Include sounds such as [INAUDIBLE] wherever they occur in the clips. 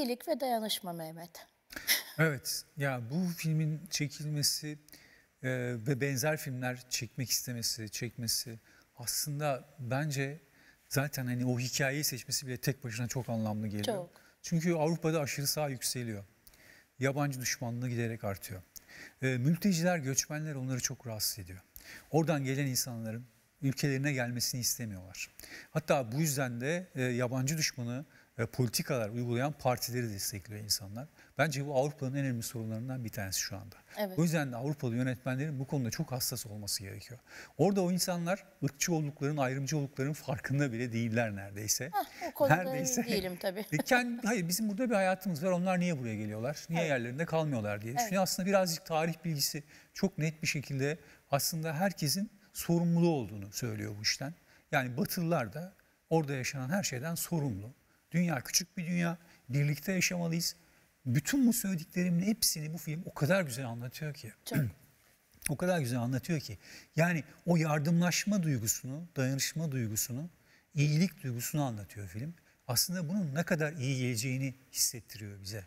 İyilik ve dayanışma Mehmet. Evet, ya bu filmin çekilmesi e, ve benzer filmler çekmek istemesi, çekmesi aslında bence zaten hani o hikayeyi seçmesi bile tek başına çok anlamlı geliyor. Çok. Çünkü Avrupa'da aşırı sağ yükseliyor. Yabancı düşmanlığı giderek artıyor. E, mülteciler, göçmenler onları çok rahatsız ediyor. Oradan gelen insanların ülkelerine gelmesini istemiyorlar. Hatta bu yüzden de e, yabancı düşmanı e, politikalar uygulayan partileri destekliyor insanlar. Bence bu Avrupa'nın en önemli sorunlarından bir tanesi şu anda. Evet. O yüzden de Avrupalı yönetmenlerin bu konuda çok hassas olması gerekiyor. Orada o insanlar ırkçı olduklarının, ayrımcı olduklarının farkında bile değiller neredeyse. Heh, o konuda neredeyse, değilim tabii. [LAUGHS] E, kendi, hayır bizim burada bir hayatımız var. Onlar niye buraya geliyorlar? Niye evet. yerlerinde kalmıyorlar diye. Evet. Çünkü aslında birazcık tarih bilgisi çok net bir şekilde aslında herkesin sorumlu olduğunu söylüyor bu işten. Yani Batılılar da orada yaşanan her şeyden sorumlu. Dünya küçük bir dünya. Birlikte yaşamalıyız. Bütün bu söylediklerimin hepsini bu film o kadar güzel anlatıyor ki. Çok. [CLEARS THROAT] o kadar güzel anlatıyor ki. Yani o yardımlaşma duygusunu, dayanışma duygusunu, iyilik duygusunu anlatıyor film. Aslında bunun ne kadar iyi geleceğini hissettiriyor bize.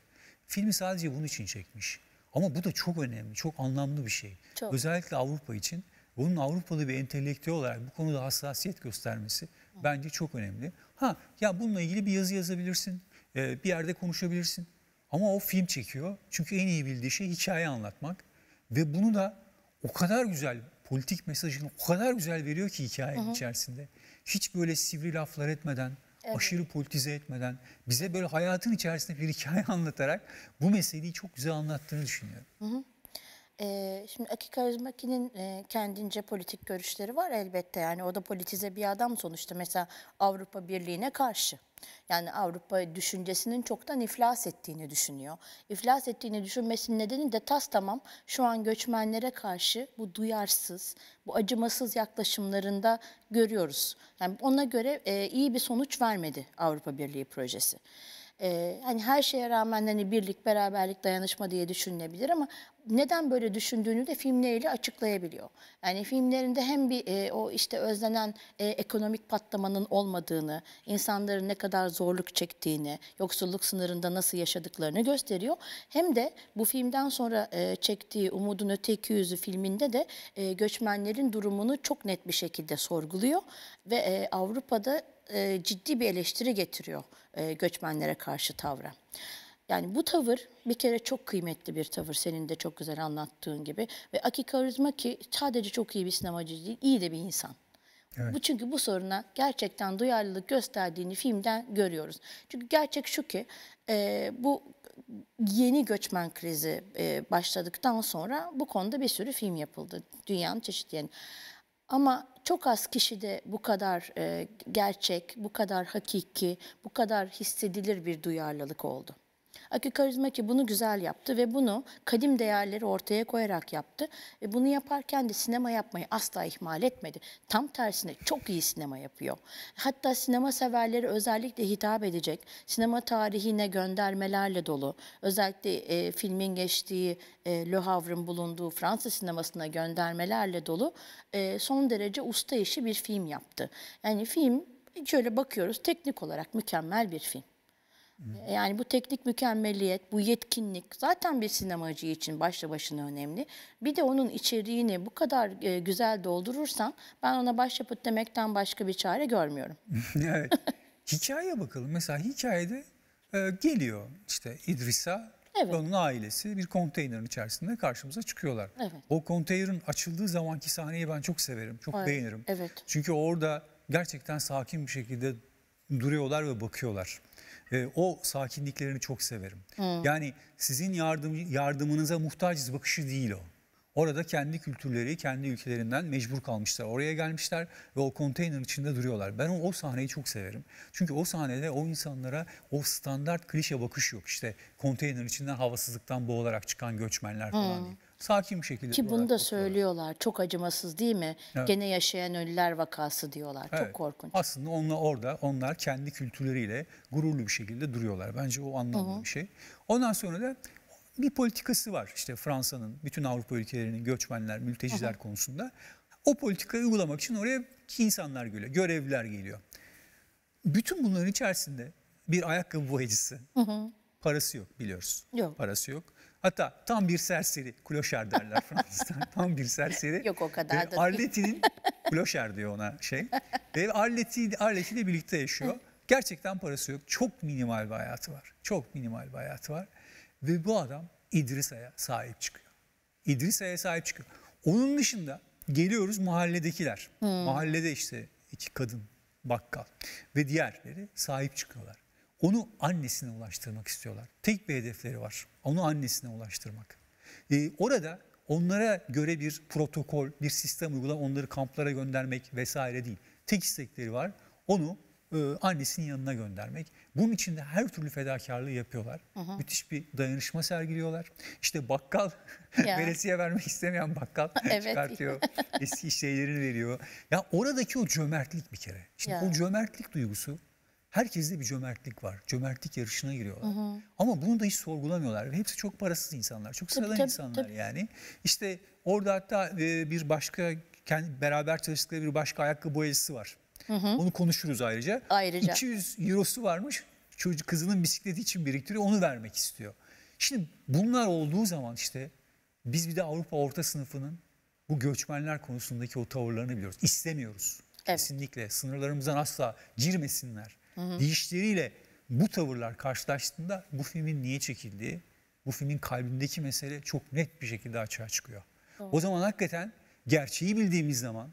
Filmi sadece bunun için çekmiş. Ama bu da çok önemli, çok anlamlı bir şey. Çok. Özellikle Avrupa için. Bunun Avrupalı bir entelektüel olarak bu konuda hassasiyet göstermesi bence çok önemli. Ha ya bununla ilgili bir yazı yazabilirsin, e, bir yerde konuşabilirsin. Ama o film çekiyor. Çünkü en iyi bildiği şey hikaye anlatmak. Ve bunu da o kadar güzel, politik mesajını o kadar güzel veriyor ki hikayenin içerisinde. Hiç böyle sivri laflar etmeden, evet. aşırı politize etmeden, bize böyle hayatın içerisinde bir hikaye [LAUGHS] anlatarak bu meseleyi çok güzel anlattığını düşünüyorum. Hı -hı. E, şimdi Akik Özmaki'nin e, kendince politik görüşleri var elbette. Yani o da politize bir adam sonuçta. Mesela Avrupa Birliği'ne karşı. Yani Avrupa düşüncesinin çoktan iflas ettiğini düşünüyor. İflas ettiğini düşünmesinin nedeni de tas tamam şu an göçmenlere karşı bu duyarsız, bu acımasız yaklaşımlarında görüyoruz. Yani ona göre e, iyi bir sonuç vermedi Avrupa Birliği projesi e, hani her şeye rağmen hani birlik, beraberlik, dayanışma diye düşünülebilir ama neden böyle düşündüğünü de filmleriyle açıklayabiliyor. Yani filmlerinde hem bir e, o işte özlenen e, ekonomik patlamanın olmadığını, insanların ne kadar zorluk çektiğini, yoksulluk sınırında nasıl yaşadıklarını gösteriyor. Hem de bu filmden sonra e, çektiği Umudun Öteki Yüzü filminde de e, göçmenlerin durumunu çok net bir şekilde sorguluyor ve e, Avrupa'da e, ciddi bir eleştiri getiriyor e, göçmenlere karşı tavra. Yani bu tavır bir kere çok kıymetli bir tavır senin de çok güzel anlattığın gibi. Ve Akika ki sadece çok iyi bir sinemacı değil, iyi de bir insan. Evet. Bu çünkü bu soruna gerçekten duyarlılık gösterdiğini filmden görüyoruz. Çünkü gerçek şu ki e, bu yeni göçmen krizi e, başladıktan sonra bu konuda bir sürü film yapıldı dünyanın çeşitli yerinde. Ama çok az kişi de bu kadar e, gerçek, bu kadar hakiki, bu kadar hissedilir bir duyarlılık oldu. Akü Karizmaki bunu güzel yaptı ve bunu kadim değerleri ortaya koyarak yaptı. E bunu yaparken de sinema yapmayı asla ihmal etmedi. Tam tersine çok iyi sinema yapıyor. Hatta sinema severleri özellikle hitap edecek sinema tarihine göndermelerle dolu. Özellikle e, filmin geçtiği e, Le Havre'ın bulunduğu Fransız sinemasına göndermelerle dolu e, son derece usta işi bir film yaptı. Yani film şöyle bakıyoruz teknik olarak mükemmel bir film. Yani bu teknik mükemmeliyet, bu yetkinlik zaten bir sinemacı için başlı başına önemli. Bir de onun içeriğini bu kadar e, güzel doldurursan ben ona başyapıt demekten başka bir çare görmüyorum. [LAUGHS] evet. Hikaye bakalım. Mesela hikayede e, geliyor işte İdris'a Evet. Onun ailesi bir konteynerin içerisinde karşımıza çıkıyorlar. Evet. O konteynerin açıldığı zamanki sahneyi ben çok severim, çok evet. beğenirim. Evet. Çünkü orada gerçekten sakin bir şekilde duruyorlar ve bakıyorlar e, o sakinliklerini çok severim. Hmm. Yani sizin yardım, yardımınıza muhtaçız bakışı değil o. Orada kendi kültürleri, kendi ülkelerinden mecbur kalmışlar. Oraya gelmişler ve o konteynerin içinde duruyorlar. Ben o, o sahneyi çok severim. Çünkü o sahnede o insanlara o standart klişe bakış yok. İşte Konteynerin içinden havasızlıktan boğularak çıkan göçmenler falan hmm. değil sakin bir şekilde. Ki bunu da söylüyorlar. Çok acımasız değil mi? Evet. Gene yaşayan ölüler vakası diyorlar. Evet. Çok korkunç. Aslında onlar orada onlar kendi kültürleriyle gururlu bir şekilde duruyorlar. Bence o anlamlı Hı -hı. bir şey. Ondan sonra da bir politikası var işte Fransa'nın bütün Avrupa ülkelerinin göçmenler, mülteciler Hı -hı. konusunda. O politikayı uygulamak için oraya insanlar geliyor, görevliler geliyor. Bütün bunların içerisinde bir ayakkabı boyacısı. Hı hı. Parası yok biliyoruz. Yok. Parası yok. Hatta tam bir serseri, kloşer derler [LAUGHS] Fransızlar. tam bir serseri. Yok o kadar da Arletti'nin, kloşer diyor ona şey. Ve Arletti, Arlet'i ile birlikte yaşıyor. Gerçekten parası yok. Çok minimal bir hayatı var. Çok minimal bir hayatı var. Ve bu adam İdrisa'ya sahip çıkıyor. İdrisa'ya sahip çıkıyor. Onun dışında geliyoruz mahalledekiler. Hmm. Mahallede işte iki kadın, bakkal ve diğerleri sahip çıkıyorlar. Onu annesine ulaştırmak istiyorlar. Tek bir hedefleri var. Onu annesine ulaştırmak. Ee, orada onlara göre bir protokol, bir sistem uygulan. onları kamplara göndermek vesaire değil. Tek istekleri var. Onu e, annesinin yanına göndermek. Bunun için de her türlü fedakarlığı yapıyorlar. Aha. Müthiş bir dayanışma sergiliyorlar. İşte bakkal, [LAUGHS] veresiye vermek istemeyen bakkal [LAUGHS] çıkartıyor. eski şeylerini veriyor. Ya oradaki o cömertlik bir kere. Şimdi ya. o cömertlik duygusu herkeste bir cömertlik var. Cömertlik yarışına giriyorlar. Hı hı. Ama bunu da hiç sorgulamıyorlar. hepsi çok parasız insanlar. Çok sıradan tabii, tabii, insanlar tabii. yani. İşte orada hatta e, bir başka kendi beraber çalıştıkları bir başka ayakkabı boyacısı var. Hı hı. Onu konuşuruz ayrıca. Ayrıca. 200 eurosu varmış. Çocuk kızının bisikleti için biriktiriyor. Onu vermek istiyor. Şimdi bunlar olduğu zaman işte biz bir de Avrupa orta sınıfının bu göçmenler konusundaki o tavırlarını biliyoruz. İstemiyoruz. Evet. Kesinlikle sınırlarımızdan asla girmesinler. Hı bu tavırlar karşılaştığında bu filmin niye çekildiği, bu filmin kalbindeki mesele çok net bir şekilde açığa çıkıyor. Doğru. O zaman hakikaten gerçeği bildiğimiz zaman,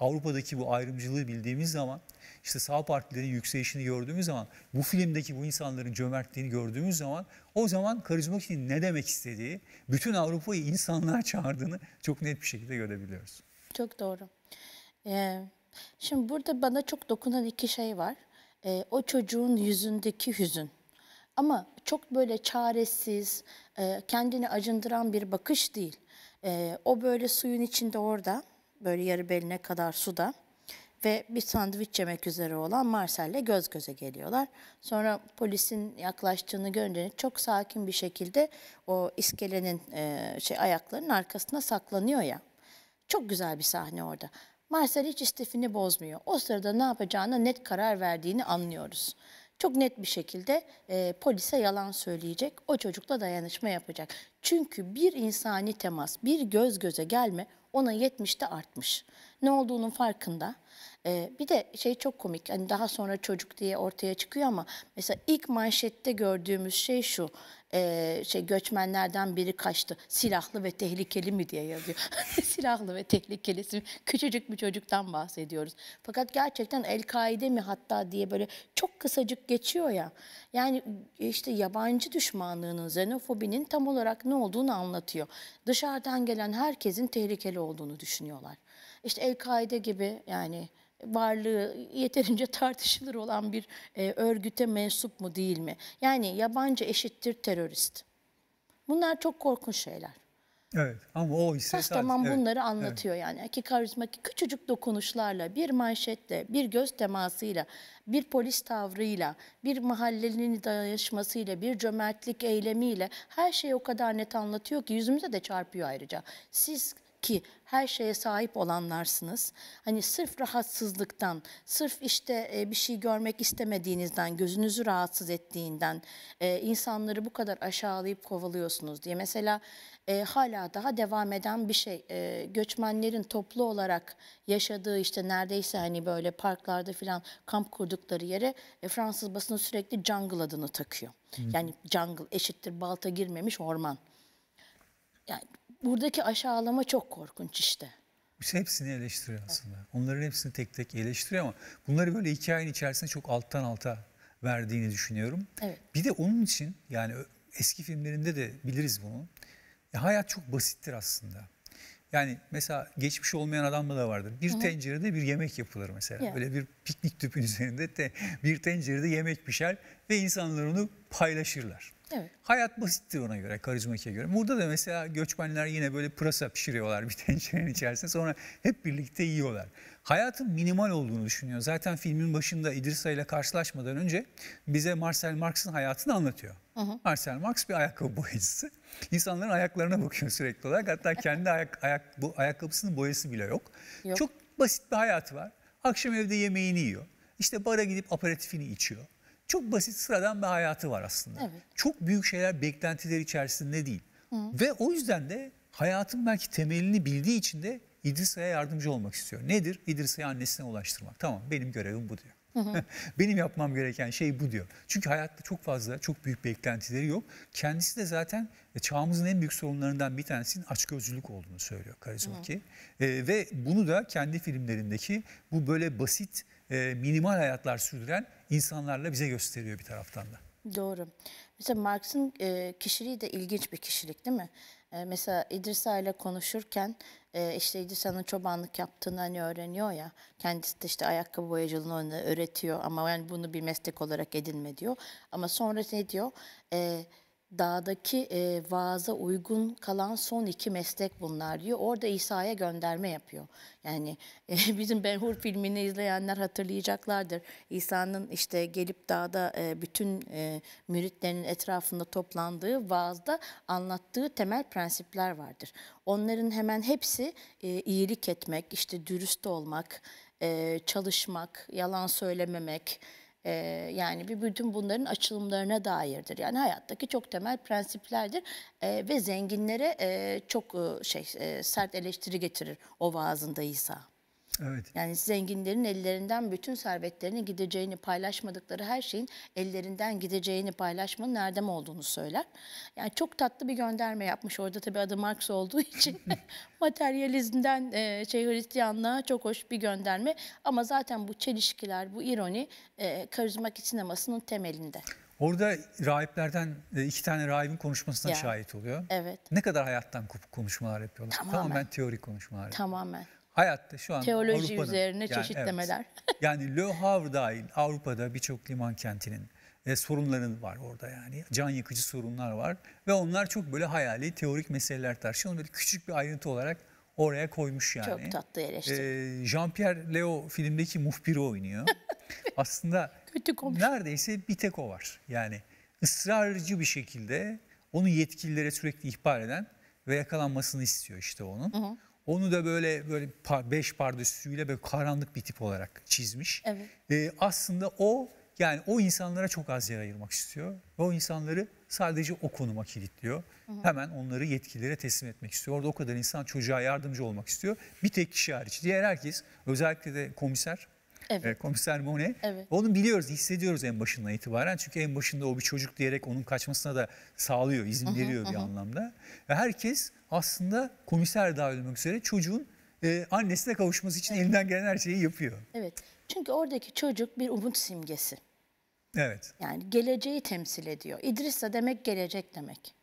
Avrupa'daki bu ayrımcılığı bildiğimiz zaman, işte sağ partilerin yükselişini gördüğümüz zaman, bu filmdeki bu insanların cömertliğini gördüğümüz zaman, o zaman Karizmaki'nin ne demek istediği, bütün Avrupa'yı insanlığa çağırdığını çok net bir şekilde görebiliyoruz. Çok doğru. Ee, şimdi burada bana çok dokunan iki şey var e, o çocuğun yüzündeki hüzün. Ama çok böyle çaresiz, e, kendini acındıran bir bakış değil. E, o böyle suyun içinde orada, böyle yarı beline kadar suda ve bir sandviç yemek üzere olan Marcel'le göz göze geliyorlar. Sonra polisin yaklaştığını görünce çok sakin bir şekilde o iskelenin e, şey ayaklarının arkasına saklanıyor ya. Çok güzel bir sahne orada. Marcel hiç istifini bozmuyor. O sırada ne yapacağına net karar verdiğini anlıyoruz. Çok net bir şekilde e, polise yalan söyleyecek, o çocukla dayanışma yapacak. Çünkü bir insani temas, bir göz göze gelme ona 70'te artmış. Ne olduğunun farkında, e, bir de şey çok komik hani daha sonra çocuk diye ortaya çıkıyor ama mesela ilk manşette gördüğümüz şey şu e, şey göçmenlerden biri kaçtı. Silahlı ve tehlikeli mi diye yazıyor. [LAUGHS] Silahlı ve tehlikelisi küçücük bir çocuktan bahsediyoruz. Fakat gerçekten El-Kaide mi hatta diye böyle çok kısacık geçiyor ya. Yani e, işte yabancı düşmanlığının, xenofobinin tam olarak ne olduğunu anlatıyor. Dışarıdan gelen herkesin tehlikeli olduğunu düşünüyorlar. İşte El-Kaide gibi yani varlığı yeterince [LAUGHS] tartışılır olan bir e, örgüte mensup mu değil mi? Yani yabancı eşittir terörist. Bunlar çok korkunç şeyler. Evet ama o ise Kastaman sadece, bunları evet, anlatıyor evet. yani. Ki karizmatik küçücük dokunuşlarla, bir manşetle, bir göz temasıyla, bir polis tavrıyla, bir mahallenin dayanışmasıyla, bir cömertlik eylemiyle her şeyi o kadar net anlatıyor ki yüzümüze de çarpıyor ayrıca. Siz ki her şeye sahip olanlarsınız. Hani sırf rahatsızlıktan, sırf işte e, bir şey görmek istemediğinizden, gözünüzü rahatsız ettiğinden e, insanları bu kadar aşağılayıp kovalıyorsunuz diye. Mesela e, hala daha devam eden bir şey. Göçmenlerin toplu olarak yaşadığı işte neredeyse hani böyle parklarda filan kamp kurdukları yere Fransız basını sürekli jungle adını takıyor. Hı. Yani jungle eşittir balta girmemiş orman. Yani buradaki aşağılama çok korkunç işte. İşte hepsini eleştiriyor aslında. Evet. Onların hepsini tek tek eleştiriyor ama bunları böyle hikayenin içerisinde çok alttan alta verdiğini düşünüyorum. Evet. Bir de onun için yani eski filmlerinde de biliriz bunu. Ya hayat çok basittir aslında. Yani mesela geçmiş olmayan adam da vardır. Bir Hı. tencerede bir yemek yapılır mesela. Yeah. Böyle bir piknik tüpün [LAUGHS] üzerinde de bir tencerede yemek pişer ve insanlar onu paylaşırlar. Evet. Hayat basittir ona göre, karizmatiğe göre. Burada da mesela göçmenler yine böyle pırasa pişiriyorlar bir [LAUGHS] tencerenin içerisinde. Sonra hep birlikte yiyorlar. Hayatın minimal olduğunu düşünüyor. Zaten filmin başında İdrisa ile karşılaşmadan önce bize Marcel Marx'ın hayatını anlatıyor. Hı hı. Marcel Marx bir ayakkabı boyacısı. İnsanların ayaklarına bakıyor sürekli olarak. Hatta kendi ayak, ayak bu ayakkabısının boyası bile yok. yok. Çok basit bir hayatı var. Akşam evde yemeğini yiyor. İşte bara gidip aperatifini içiyor. Çok basit sıradan bir hayatı var aslında. Evet. Çok büyük şeyler beklentiler içerisinde değil. Hı. Ve o yüzden de hayatın belki temelini bildiği için de İdrisa'ya yardımcı olmak istiyor. Nedir? İdrisa'yı annesine ulaştırmak. Tamam benim görevim bu diyor. [LAUGHS] Benim yapmam gereken şey bu diyor. Çünkü hayatta çok fazla, çok büyük beklentileri yok. Kendisi de zaten e, çağımızın en büyük sorunlarından bir tanesinin açgözlülük olduğunu söylüyor Karizmaki. E, ve bunu da kendi filmlerindeki bu böyle basit, e, minimal hayatlar sürdüren insanlarla bize gösteriyor bir taraftan da. Doğru. Mesela Marx'ın e, kişiliği de ilginç bir kişilik değil mi? E, mesela İdris ile konuşurken e, işte İdris İdrisa'nın çobanlık yaptığını hani öğreniyor ya. Kendisi de işte ayakkabı boyacılığını öğretiyor ama yani bunu bir meslek olarak edinme diyor. Ama sonra ne diyor? Eee dağdaki e, vaaza uygun kalan son iki meslek bunlar diyor. Orada İsa'ya gönderme yapıyor. Yani e, [LAUGHS] bizim Hur filmini izleyenler hatırlayacaklardır. İsa'nın işte gelip dağda e, bütün e, müritlerin etrafında toplandığı vaazda anlattığı temel prensipler vardır. Onların hemen hepsi e, iyilik etmek, işte dürüst olmak, e, çalışmak, yalan söylememek, e, yani bir bütün bunların açılımlarına dairdir. Yani hayattaki çok temel prensiplerdir e, ve zenginlere e, çok e, şey e, sert eleştiri getirir o vaazında İsa. Evet. Yani zenginlerin ellerinden bütün servetlerinin gideceğini paylaşmadıkları her şeyin ellerinden gideceğini paylaşmanın nerede olduğunu söyler. Yani çok tatlı bir gönderme yapmış orada tabii adı Marx olduğu için [LAUGHS] materyalizmden e, şey Hristiyanlığa çok hoş bir gönderme ama zaten bu çelişkiler, bu ironi e, karizmatik sinemasının temelinde. Orada rahiplerden e, iki tane rahibin konuşmasına ya. şahit oluyor. Evet. Ne kadar hayattan konuşmalar yapıyorlar. Tamamen. Tamamen teori konuşmalar. Tamamen. Yapıyorlar. Hayatta şu an Teoloji Avrupa'nın, üzerine yani, çeşitlemeler. Evet, [LAUGHS] yani Le Havre dahil Avrupa'da birçok liman kentinin e, sorunların var orada yani. Can yıkıcı sorunlar var. Ve onlar çok böyle hayali, teorik meseleler tartışıyor. Onu böyle küçük bir ayrıntı olarak oraya koymuş yani. Çok tatlı eleştiri. Ee, Jean-Pierre Leo filmdeki muhbiri oynuyor. [LAUGHS] Aslında Kötü neredeyse bir tek o var. Yani ısrarcı bir şekilde onu yetkililere sürekli ihbar eden ve yakalanmasını istiyor işte onun. Hı hı. Onu da böyle böyle beş pardesüyle böyle karanlık bir tip olarak çizmiş. Evet. Ee, aslında o yani o insanlara çok az yer ayırmak istiyor. o insanları sadece o konuma kilitliyor. Hı hı. Hemen onları yetkililere teslim etmek istiyor. Orada o kadar insan çocuğa yardımcı olmak istiyor. Bir tek kişi hariç. Diğer herkes özellikle de komiser Evet. Ee, komiser Monet. Evet. Onu biliyoruz, hissediyoruz en başından itibaren. Çünkü en başında o bir çocuk diyerek onun kaçmasına da sağlıyor, izin uh -huh, veriyor bir anlamda. Ve herkes aslında komiser dahil olmak üzere çocuğun e, annesine kavuşması için evet. elinden gelen her şeyi yapıyor. Evet. Çünkü oradaki çocuk bir umut simgesi. Evet. Yani geleceği temsil ediyor. İdrisa demek gelecek demek.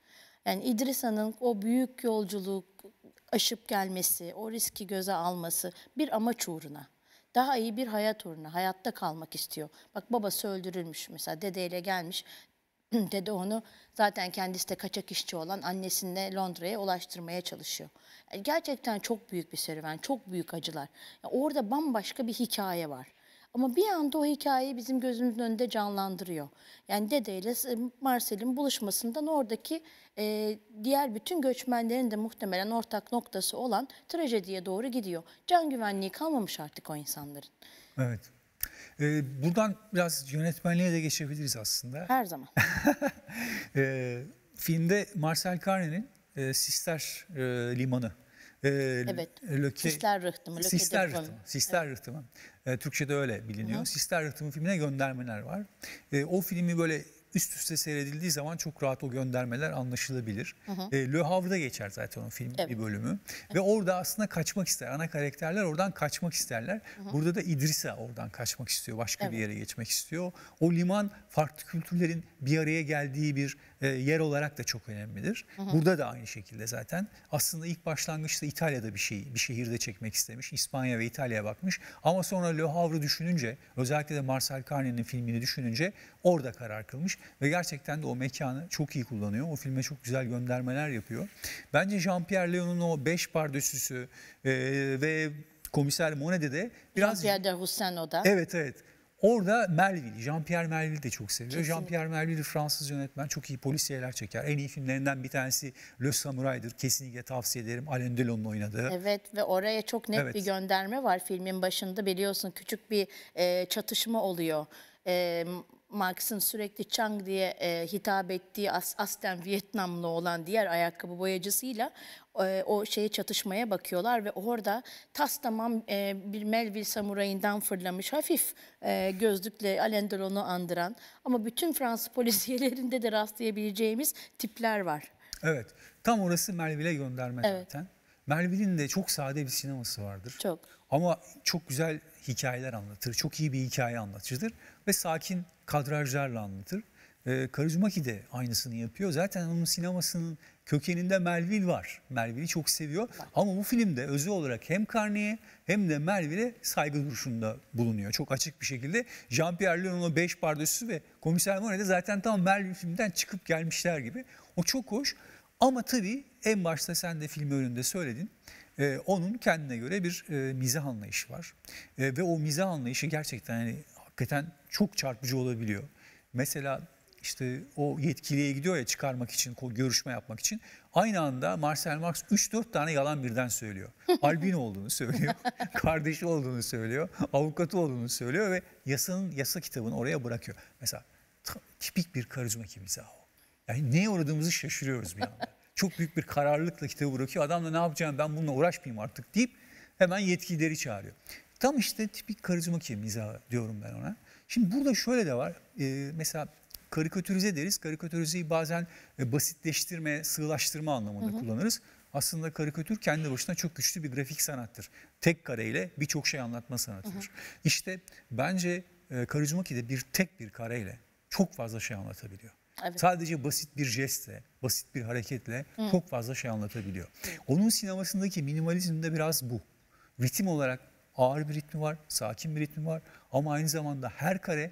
Yani İdrisa'nın o büyük yolculuk aşıp gelmesi, o riski göze alması bir amaç uğruna daha iyi bir hayat uğruna hayatta kalmak istiyor. Bak babası öldürülmüş mesela dedeyle gelmiş. [CLEARS THROAT] Dede onu zaten kendisi de kaçak işçi olan annesine Londra'ya ulaştırmaya çalışıyor. E, gerçekten çok büyük bir serüven, çok büyük acılar. orada bambaşka bir hikaye var. Ama bir anda o hikayeyi bizim gözümüzün önünde canlandırıyor. Yani dedeyle Marcel'in buluşmasından oradaki e, diğer bütün göçmenlerin de muhtemelen ortak noktası olan trajediye doğru gidiyor. Can güvenliği kalmamış artık o insanların. Evet. Ee, buradan biraz yönetmenliğe de geçebiliriz aslında. Her zaman. ee, [LAUGHS] filmde Marcel Carne'nin e, Sister e, Limanı e, evet. Löke, Sisler Rıhtımı. Sisler Rıhtımı. Sisler evet. Rıhtımı. E, Türkçe'de öyle biliniyor. Hı. Sisler Rıhtımı filmine göndermeler var. E, o filmi böyle üst üste seyredildiği zaman çok rahat o göndermeler anlaşılabilir. Hı E, Le Havre'da geçer zaten o film evet. bir bölümü. Evet. Ve orada aslında kaçmak ister. Ana karakterler oradan kaçmak isterler. Hı hı. Burada da İdris'e oradan kaçmak istiyor. Başka evet. bir yere geçmek istiyor. O liman farklı kültürlerin bir araya geldiği bir ee, yer olarak da çok önemlidir. Hı hı. Burada da aynı şekilde zaten. Aslında ilk başlangıçta İtalya'da bir şey, bir şehirde çekmek istemiş. İspanya ve İtalya'ya bakmış. Ama sonra Le Havre'ı düşününce, özellikle de Marcel Carne'nin filmini düşününce orada karar kılmış. Ve gerçekten de o mekanı çok iyi kullanıyor. O filme çok güzel göndermeler yapıyor. Bence Jean-Pierre Leon'un o beş pardösüsü e, ve Komiser Monet'e de biraz... Jean-Pierre de Roussin'o Evet, evet. Orada Melville, Jean-Pierre Melville de çok seviyor. Jean-Pierre Melville Fransız yönetmen çok iyi polisiyeler çeker. En iyi filmlerinden bir tanesi Le Samurai'dır. Kesinlikle tavsiye ederim. Alain Delon'un oynadığı. Evet ve oraya çok net evet. bir gönderme var filmin başında. Biliyorsun küçük bir e, çatışma oluyor. E, Marx'ın sürekli Chang diye e, hitap ettiği as, aslen Vietnamlı olan diğer ayakkabı boyacısıyla e, o şeye çatışmaya bakıyorlar ve orada tas tamam e, bir Melville samurayından fırlamış hafif e, gözlükle Alain Delon'u andıran ama bütün Fransız [LAUGHS] polisiyelerinde de rastlayabileceğimiz tipler var. Evet tam orası Melville'e gönderme evet. zaten. Melville'in de çok sade bir sineması vardır. Çok. Ama çok güzel hikayeler anlatır. Çok iyi bir hikaye anlatıcıdır ve sakin kadrajlarla anlatır. E, ee, Karuzmaki de aynısını yapıyor. Zaten onun sinemasının kökeninde Melville var. Melville'i çok seviyor. Ama bu filmde özü olarak hem Carney'e hem de Melville'e saygı duruşunda bulunuyor. Çok açık bir şekilde. Jean-Pierre Léon'un o beş pardösü ve Komiser Monet zaten tam Melville filmden çıkıp gelmişler gibi. O çok hoş. Ama tabii en başta sen de filmi önünde söyledin. Ee, onun kendine göre bir e, mizah anlayışı var. E, ve o mizah anlayışı gerçekten yani hakikaten çok çarpıcı olabiliyor. Mesela işte o yetkiliye gidiyor ya çıkarmak için, görüşme yapmak için. Aynı anda Marcel Marx 3-4 tane yalan birden söylüyor. [LAUGHS] Albin olduğunu söylüyor, [LAUGHS] kardeşi olduğunu söylüyor, avukatı olduğunu söylüyor ve yasanın yasa kitabını oraya bırakıyor. Mesela tipik bir karizma kimizahı o. Yani neye uğradığımızı şaşırıyoruz bir anda. Çok büyük bir kararlılıkla kitabı bırakıyor. Adam da ne yapacağım ben bununla uğraşmayayım artık deyip hemen yetkilileri çağırıyor. Tam işte tipik karizmaki mizahı diyorum ben ona. Şimdi burada şöyle de var. E, mesela karikatürize deriz. Karikatürizeyi bazen e, basitleştirme, sığlaştırma anlamında hı hı. kullanırız. Aslında karikatür kendi başına çok güçlü bir grafik sanattır. Tek kareyle birçok şey anlatma sanatıdır. Hı hı. İşte bence e, ki de bir tek bir kareyle çok fazla şey anlatabiliyor. Evet. Sadece basit bir jestle, basit bir hareketle Hı. çok fazla şey anlatabiliyor. Hı. Onun sinemasındaki minimalizm de biraz bu. Ritim olarak ağır bir ritmi var, sakin bir ritmi var ama aynı zamanda her kare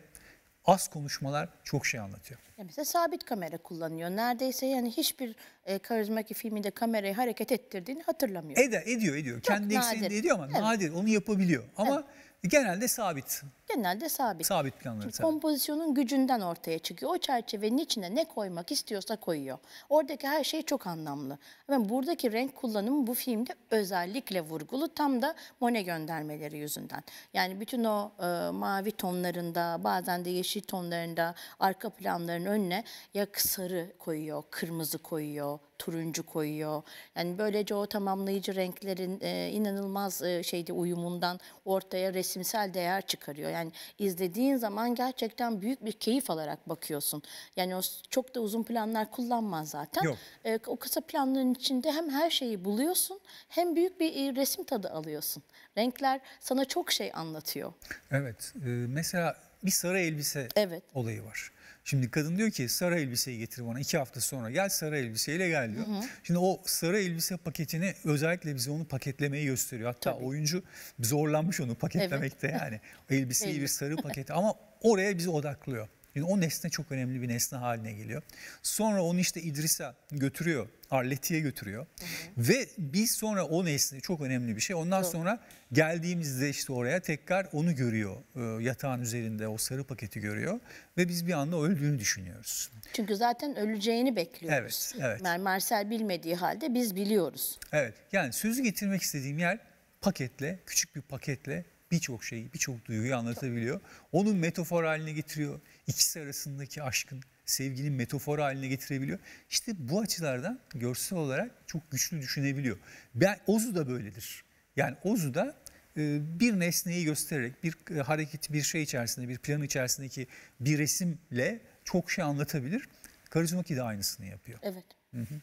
az konuşmalar çok şey anlatıyor. Ya mesela sabit kamera kullanıyor. Neredeyse yani hiçbir e, karizmaki filminde kamerayı hareket ettirdiğini hatırlamıyor. Eder, ediyor, ediyor. Çok Kendi nadir. ediyor ama evet. nadir onu yapabiliyor. Ama evet. Genelde sabit. Genelde sabit. Sabit planları Çünkü Kompozisyonun gücünden ortaya çıkıyor. O çerçevenin içine ne koymak istiyorsa koyuyor. Oradaki her şey çok anlamlı. Ben buradaki renk kullanımı bu filmde özellikle vurgulu. Tam da Monet göndermeleri yüzünden. Yani bütün o e, mavi tonlarında, bazen de yeşil tonlarında arka planların önüne ya sarı koyuyor, kırmızı koyuyor, turuncu koyuyor. Yani böylece o tamamlayıcı renklerin e, inanılmaz e, şeyde uyumundan ortaya resimsel değer çıkarıyor. Yani izlediğin zaman gerçekten büyük bir keyif alarak bakıyorsun. Yani o çok da uzun planlar kullanmaz zaten. Yok. E, o kısa planların içinde hem her şeyi buluyorsun hem büyük bir e, resim tadı alıyorsun. Renkler sana çok şey anlatıyor. Evet. E, mesela bir sarı elbise evet. olayı var. Şimdi kadın diyor ki sarı elbiseyi getir bana iki hafta sonra gel sarı elbiseyle gel diyor. Hı hı. Şimdi o sarı elbise paketini özellikle bize onu paketlemeyi gösteriyor. Hatta Tabii. oyuncu zorlanmış onu paketlemekte evet. yani. [LAUGHS] Elbiseyi bir sarı [LAUGHS] paket ama oraya bizi odaklıyor. Çünkü o nesne çok önemli bir nesne haline geliyor. Sonra onu işte İdris'e götürüyor, Arleti'ye götürüyor. Hı hı. Ve biz sonra o nesne çok önemli bir şey. Ondan Doğru. sonra geldiğimizde işte oraya tekrar onu görüyor. E, yatağın üzerinde o sarı paketi görüyor. Ve biz bir anda öldüğünü düşünüyoruz. Çünkü zaten öleceğini bekliyoruz. Evet, evet. Yani Marcel bilmediği halde biz biliyoruz. Evet, yani sözü getirmek istediğim yer paketle, küçük bir paketle birçok şeyi, birçok duyguyu anlatabiliyor. Onun metafor haline getiriyor. İkisi arasındaki aşkın, sevginin metafor haline getirebiliyor. İşte bu açılardan görsel olarak çok güçlü düşünebiliyor. Ben, Ozu da böyledir. Yani Ozu da e, bir nesneyi göstererek bir e, hareket bir şey içerisinde bir plan içerisindeki bir resimle çok şey anlatabilir. Karizmaki de aynısını yapıyor. Evet. Hı hı.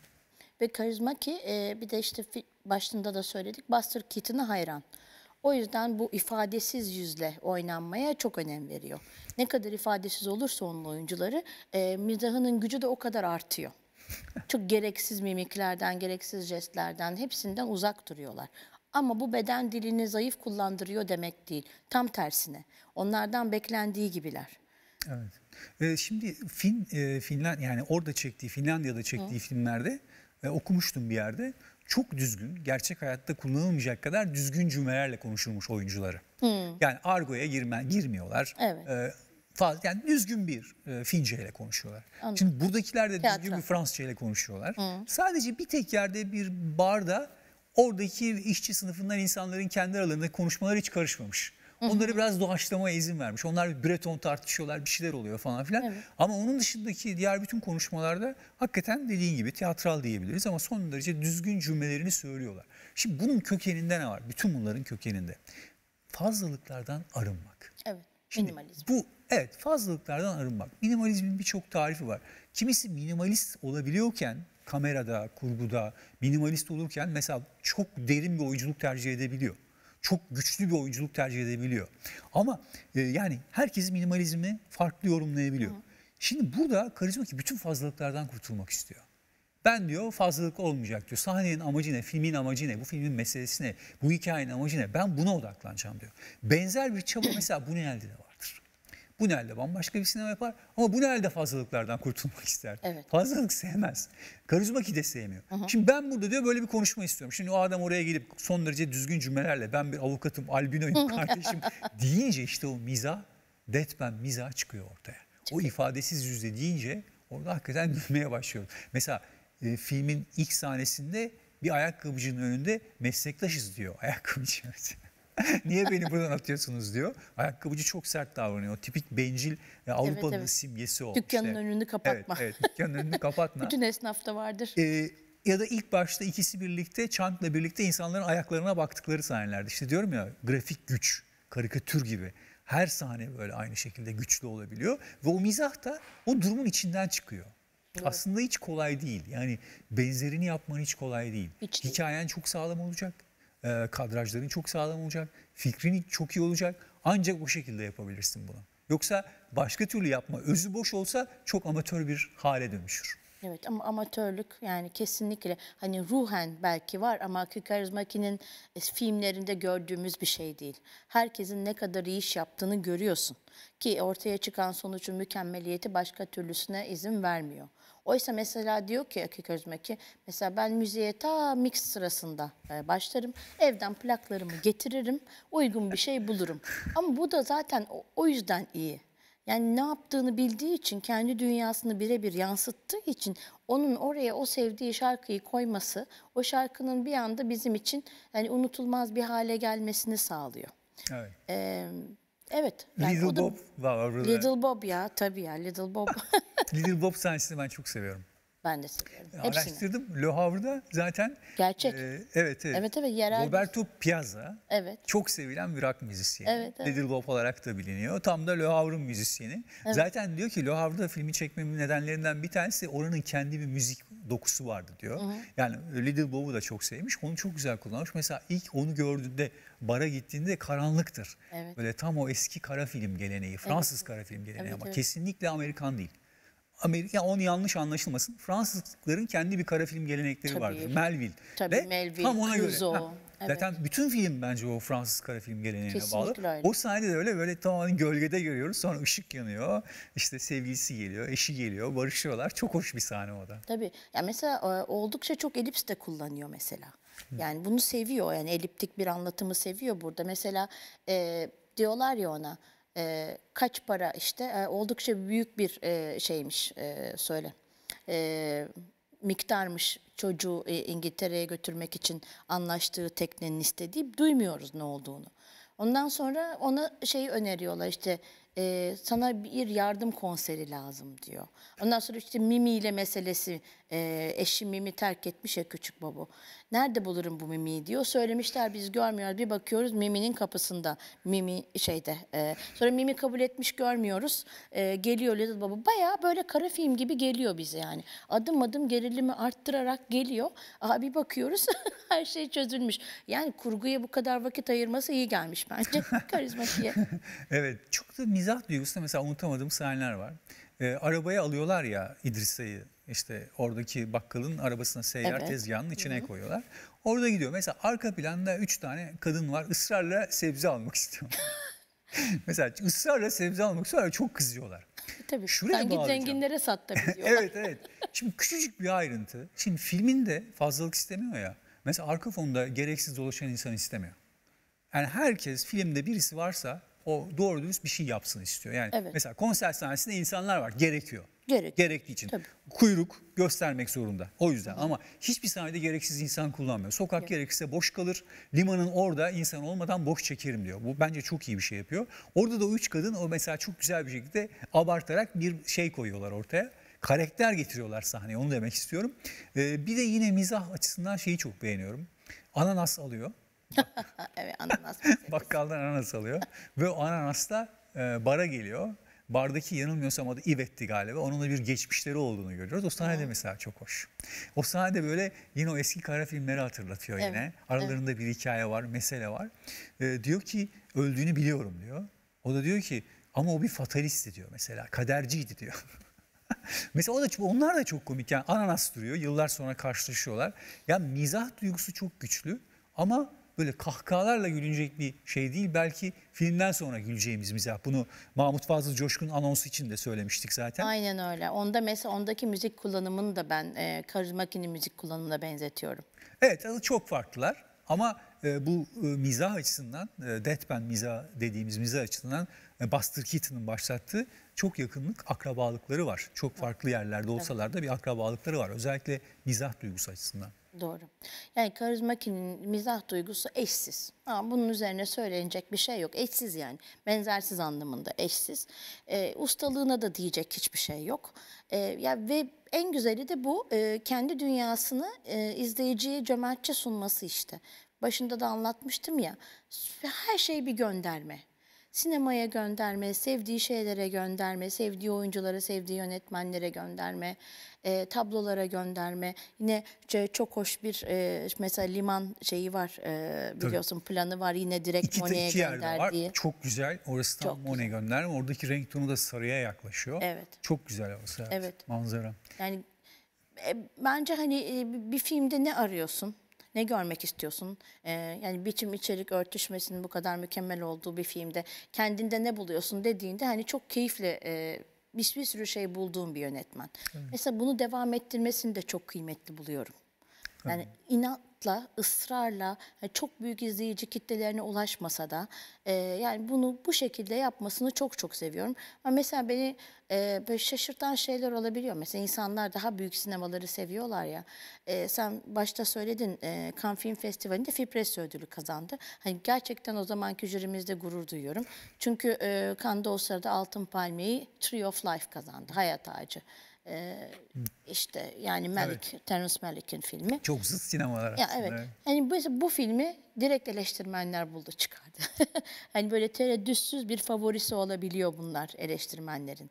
Ve Karizmaki e, bir de işte başında da söyledik Buster Keaton'a hayran. O yüzden bu ifadesiz yüzle oynanmaya çok önem veriyor. Ne kadar ifadesiz olursa onun oyuncuları e, mizahının gücü de o kadar artıyor. Çok gereksiz mimiklerden, gereksiz jestlerden hepsinden uzak duruyorlar. Ama bu beden dilini zayıf kullandırıyor demek değil. Tam tersine. Onlardan beklendiği gibiler. Evet. Ee, şimdi Fin e, Finland yani orada çektiği Finlandiya'da çektiği Hı. filmlerde e, okumuştum bir yerde çok düzgün, gerçek hayatta kullanılmayacak kadar düzgün cümlelerle konuşulmuş oyuncuları. Hmm. Yani argoya girme, girmiyorlar. Evet. Ee, fazla yani düzgün bir e, Fince ile konuşuyorlar. Anladım. Şimdi buradakiler de Tiyatro. düzgün bir Fransızca ile konuşuyorlar. Hı. Sadece bir tek yerde bir barda oradaki işçi sınıfından insanların kendi aralarında konuşmaları hiç karışmamış. Onları biraz doğaçlamaya izin vermiş. Onlar bir Breton tartışıyorlar, bir şeyler oluyor falan filan. Evet. Ama onun dışındaki diğer bütün konuşmalarda hakikaten dediğin gibi tiyatral diyebiliriz ama son derece düzgün cümlelerini söylüyorlar. Şimdi bunun kökeninde ne var? Bütün bunların kökeninde. Fazlalıklardan arınmak. Evet. Şimdi minimalizm. Bu evet fazlalıklardan arınmak. Minimalizmin birçok tarifi var. Kimisi minimalist olabiliyorken kamerada, kurguda minimalist olurken mesela çok derin bir oyunculuk tercih edebiliyor çok güçlü bir oyunculuk tercih edebiliyor. Ama e, yani herkes minimalizmi farklı yorumlayabiliyor. Hı. Şimdi burada karizma ki bütün fazlalıklardan kurtulmak istiyor. Ben diyor fazlalık olmayacak diyor. Sahnenin amacı ne, filmin amacı ne, bu filmin meselesi ne, bu hikayenin amacı ne? Ben buna odaklanacağım diyor. Benzer bir çaba mesela bu elde de bu Bunel'de bambaşka bir sinema yapar ama bu nerede fazlalıklardan kurtulmak ister. Evet. Fazlalık sevmez. Karizma ki de sevmiyor. Hı hı. Şimdi ben burada diyor böyle bir konuşma istiyorum. Şimdi o adam oraya gelip son derece düzgün cümlelerle ben bir avukatım, albinoyum [LAUGHS] kardeşim deyince işte o miza, Deadpan miza çıkıyor ortaya. Çok o ifadesiz yüzle deyince orada hakikaten [LAUGHS] gülmeye başlıyorum. Mesela e, filmin ilk sahnesinde bir ayakkabıcının önünde meslektaşız diyor ayakkabıcı. [LAUGHS] [LAUGHS] Niye beni buradan atıyorsunuz diyor. Ayakkabıcı çok sert davranıyor. tipik bencil e, Avrupa'nın evet, evet. simgesi o. Dükkanın işte. önünü kapatma. Evet, evet dükkanın önünü kapatma. [LAUGHS] Bütün esnafta vardır. Ee, ya da ilk başta ikisi birlikte Chunk'la birlikte insanların ayaklarına baktıkları sahnelerde. İşte diyorum ya grafik güç, karikatür gibi. Her sahne böyle aynı şekilde güçlü olabiliyor. Ve o mizah da o durumun içinden çıkıyor. Evet. Aslında hiç kolay değil. Yani benzerini yapman hiç kolay değil. Hiç Hikayen değil. çok sağlam olacak e, kadrajların çok sağlam olacak, fikrin çok iyi olacak. Ancak bu şekilde yapabilirsin bunu. Yoksa başka türlü yapma, özü boş olsa çok amatör bir hale dönüşür. Evet ama amatörlük yani kesinlikle hani ruhen belki var ama Karizmaki'nin e, filmlerinde gördüğümüz bir şey değil. Herkesin ne kadar iyi iş yaptığını görüyorsun ki ortaya çıkan sonucun mükemmeliyeti başka türlüsüne izin vermiyor. Oysa mesela diyor ki Akik Özmeki, mesela ben müziğe ta mix sırasında e, başlarım. Evden plaklarımı getiririm, uygun bir şey bulurum. Ama bu da zaten o yüzden iyi. Yani ne yaptığını bildiği için kendi dünyasını birebir yansıttığı için onun oraya o sevdiği şarkıyı koyması o şarkının bir anda bizim için yani unutulmaz bir hale gelmesini sağlıyor. Evet. Ee, evet. Yani Little da, Bob var orada. Little Bob ya tabii ya Little Bob. [LAUGHS] Little Bob sahnesini ben çok seviyorum. Ben de seviyorum. E, Hepsini. Araştırdım. Le Havre'da zaten. Gerçek. E, evet, evet. Evet evet yerel. Roberto bir... Piazza. Evet. Çok sevilen bir rock müzisyeni. Evet, evet. Little Bob olarak da biliniyor. Tam da Le Havre'ın müzisyeni. Evet. Zaten diyor ki Le Havre'da filmi çekmemin nedenlerinden bir tanesi oranın kendi bir müzik dokusu vardı diyor. Hı hı. Yani Little Bob'u da çok sevmiş. Onu çok güzel kullanmış. Mesela ilk onu gördüğünde bara gittiğinde karanlıktır. Evet. Böyle tam o eski kara film geleneği. Fransız evet. kara film geleneği evet, ama evet. kesinlikle Amerikan değil. Amerika yani onu yanlış anlaşılmasın. Fransızların kendi bir kara film gelenekleri Tabii. vardır. Melville. Tabii Ve Melville, tam ona Crusoe. göre. evet. Zaten bütün film bence o Fransız kara film geleneğine Kesinlikle bağlı. Öyle. O sahne de öyle böyle tamamen gölgede görüyoruz. Sonra ışık yanıyor. İşte sevgilisi geliyor, eşi geliyor, barışıyorlar. Çok hoş bir sahne o da. Tabii. Ya mesela e, oldukça çok elips de kullanıyor mesela. Yani bunu seviyor. Yani eliptik bir anlatımı seviyor burada. Mesela e, diyorlar ya ona e, kaç para işte e, oldukça büyük bir e, şeymiş e, söyle. E, miktarmış çocuğu e, İngiltere'ye götürmek için anlaştığı teknenin istediği duymuyoruz ne olduğunu. Ondan sonra ona şey öneriyorlar işte e, sana bir yardım konseri lazım diyor. Ondan sonra işte Mimi ile meselesi e, eşi Mimi terk etmiş ya küçük baba. Nerede bulurum bu Mimi'yi diyor. Söylemişler biz görmüyoruz bir bakıyoruz Mimi'nin kapısında. Mimi şeyde e, sonra Mimi kabul etmiş görmüyoruz. E, geliyor Little Baba baya böyle kara film gibi geliyor bize yani. Adım adım gerilimi arttırarak geliyor. Aha bir bakıyoruz [LAUGHS] her şey çözülmüş. Yani kurguya bu kadar vakit ayırması iyi gelmiş bence [LAUGHS] karizmatiğe. evet çok da mizah duygusunda mesela unutamadığım sahneler var. E, arabaya alıyorlar ya İdrisa'yı işte oradaki bakkalın arabasına seyyar evet. tezgahının içine Hı-hı. koyuyorlar. Orada gidiyor. Mesela arka planda üç tane kadın var ısrarla sebze almak [LAUGHS] istiyor. [LAUGHS] mesela ısrarla sebze almak istiyor. çok kızıyorlar. E, tabii. Şuraya Sanki bağlayacağım. zenginlere sat tabii [LAUGHS] diyorlar. evet evet. Şimdi küçücük bir ayrıntı. Şimdi filmin de fazlalık istemiyor ya. Mesela arka fonda gereksiz dolaşan insan istemiyor. Yani herkes filmde birisi varsa o doğru dürüst bir şey yapsın istiyor. Yani evet. mesela konser sahnesinde insanlar var gerekiyor. Gerek. Gerekli için. Tabii. Kuyruk göstermek zorunda. O yüzden Hı. ama hiçbir sahnede gereksiz insan kullanmıyor. Sokak evet. gerekirse boş kalır. Limanın orada insan olmadan boş çekerim diyor. Bu bence çok iyi bir şey yapıyor. Orada da o üç kadın o mesela çok güzel bir şekilde abartarak bir şey koyuyorlar ortaya karakter getiriyorlar sahneye onu demek istiyorum. Ee, bir de yine mizah açısından şeyi çok beğeniyorum. Ananas alıyor. [LAUGHS] evet ananas. Bakkaldan ananas alıyor ve o ananas da e, bara geliyor. Bardaki yanılmıyorsam adı İvet'ti galiba. Onunla bir geçmişleri olduğunu görüyoruz. O sahne de mesela çok hoş. O sahne böyle yine o eski kara filmleri hatırlatıyor evet, yine. Aralarında evet. bir hikaye var, mesele var. Ee, diyor ki öldüğünü biliyorum diyor. O da diyor ki ama o bir fatalist diyor mesela. Kaderciydi diyor. [LAUGHS] Mesela o da onlar da çok komik yani ananas duruyor. Yıllar sonra karşılaşıyorlar. Yani mizah duygusu çok güçlü ama böyle kahkahalarla gülünecek bir şey değil. Belki filmden sonra güleceğimiz mizah. Bunu Mahmut Fazıl Coşkun anonsu için de söylemiştik zaten. Aynen öyle. Onda mesela ondaki müzik kullanımını da ben e, Karizmakin'in müzik kullanımına benzetiyorum. Evet çok farklılar ama e, bu e, mizah açısından, e, deadpan mizah dediğimiz mizah açısından e, Buster Keaton'ın başlattığı çok yakınlık akrabalıkları var. Çok farklı yerlerde olsalar da bir akrabalıkları var. Özellikle mizah duygusu açısından. Doğru. Yani karizmakinin mizah duygusu eşsiz. Ama bunun üzerine söylenecek bir şey yok. Eşsiz yani. Benzersiz anlamında eşsiz. E, ustalığına da diyecek hiçbir şey yok. E, ya ve en güzeli de bu e, kendi dünyasını e, izleyiciye cömertçe sunması işte. Başında da anlatmıştım ya. Her şey bir gönderme sinemaya gönderme, sevdiği şeylere gönderme, sevdiği oyunculara, sevdiği yönetmenlere gönderme, e, tablolara gönderme. Yine çok hoş bir e, mesela liman şeyi var e, biliyorsun Tabii. planı var yine direkt iki, Monet'e gönderdiği. Var. Çok güzel. Orası tam Monet gönderme. Oradaki renk tonu da sarıya yaklaşıyor. Evet. Çok güzel orası. Evet. evet. Manzara. Yani e, bence hani e, bir filmde ne arıyorsun? ne görmek istiyorsun? Ee, yani biçim içerik örtüşmesinin bu kadar mükemmel olduğu bir filmde kendinde ne buluyorsun dediğinde hani çok keyifle e, bir, bir sürü şey bulduğum bir yönetmen. Evet. Mesela bunu devam ettirmesini de çok kıymetli buluyorum. Yani inatla, ısrarla e, çok büyük izleyici kitlelerine ulaşmasa da e, yani bunu bu şekilde yapmasını çok çok seviyorum. Ama mesela beni e, böyle şaşırtan şeyler olabiliyor. Mesela insanlar daha büyük sinemaları seviyorlar ya. E, sen başta söyledin e, Cannes Film Festivali'nde Fipresi ödülü kazandı. Hani gerçekten o zamanki jürimizde gurur duyuyorum. Çünkü e, Cannes'da o sırada Altın Palmiye'yi Tree of Life kazandı, Hayat Ağacı. Ee, işte yani Melik evet. Terence Melik'in filmi. Çok zıt sinemalar aslında. Ya evet. evet. Hani bu, bu filmi direkt eleştirmenler buldu çıkardı. [LAUGHS] hani böyle tereddütsüz bir favorisi olabiliyor bunlar eleştirmenlerin.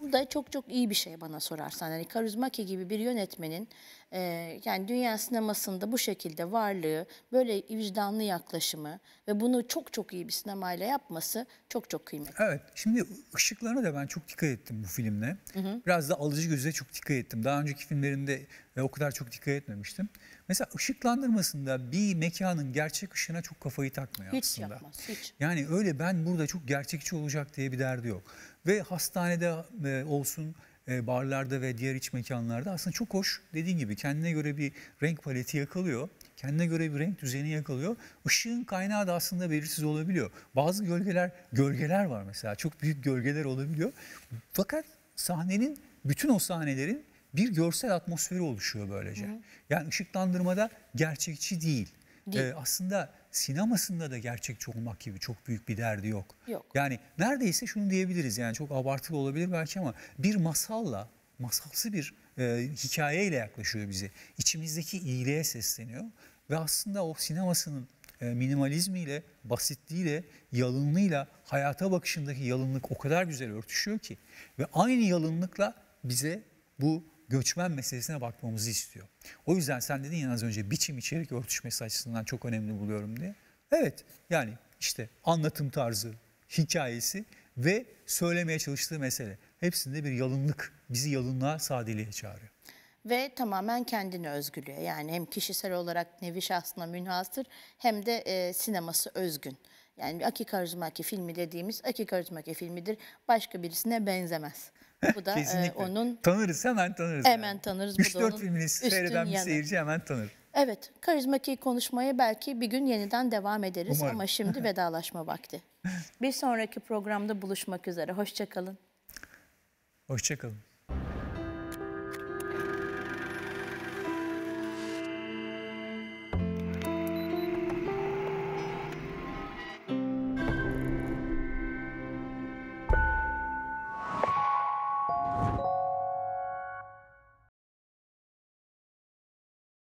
Bu da çok çok iyi bir şey bana sorarsan. Hani Karuzmaki gibi bir yönetmenin e, yani dünya sinemasında bu şekilde varlığı, böyle vicdanlı yaklaşımı ve bunu çok çok iyi bir sinemayla yapması çok çok kıymetli. Evet, şimdi ışıklarına da ben çok dikkat ettim bu filmle. Hı hı. Biraz da alıcı göze çok dikkat ettim. Daha önceki filmlerinde e, o kadar çok dikkat etmemiştim. Mesela ışıklandırmasında bir mekanın gerçek ışığına çok kafayı takmıyor hiç aslında. Yapmaz, hiç Yani öyle ben burada çok gerçekçi olacak diye bir derdi yok. Ve hastanede e, olsun e, barlarda ve diğer iç mekanlarda aslında çok hoş. Dediğin gibi kendine göre bir renk paleti yakalıyor. Kendine göre bir renk düzeni yakalıyor. Işığın kaynağı da aslında belirsiz olabiliyor. Bazı gölgeler, gölgeler var mesela. Çok büyük gölgeler olabiliyor. Fakat sahnenin, bütün o sahnelerin bir görsel atmosferi oluşuyor böylece. Hı. Yani ışıklandırmada gerçekçi değil. değil. Ee, aslında sinemasında da gerçekçi olmak gibi çok büyük bir derdi yok. Yok. Yani neredeyse şunu diyebiliriz yani çok abartılı olabilir belki ama bir masalla, masalsı bir e, hikayeyle yaklaşıyor bize. İçimizdeki iyiliğe sesleniyor ve aslında o sinemasının e, minimalizmiyle, basitliğiyle, yalınlığıyla hayata bakışındaki yalınlık o kadar güzel örtüşüyor ki ve aynı yalınlıkla bize bu göçmen meselesine bakmamızı istiyor. O yüzden sen dedin ya az önce biçim içerik örtüşmesi açısından çok önemli buluyorum diye. Evet yani işte anlatım tarzı, hikayesi ve söylemeye çalıştığı mesele. Hepsinde bir yalınlık, bizi yalınlığa, sadeliğe çağırıyor. Ve tamamen kendini özgülüyor. Yani hem kişisel olarak nevi şahsına münhasır hem de e, sineması özgün. Yani Aki Karuzumaki filmi dediğimiz Aki Karuzumaki filmidir. Başka birisine benzemez. Bu da e, onun... Tanırız hemen tanırız. Hemen yani. tanırız. 3-4 filmini seyreden bir seyirci hemen tanır. Evet, karizmatik konuşmayı belki bir gün yeniden devam ederiz Umarım. ama şimdi [LAUGHS] vedalaşma vakti. [LAUGHS] bir sonraki programda buluşmak üzere. Hoşçakalın. Hoşçakalın.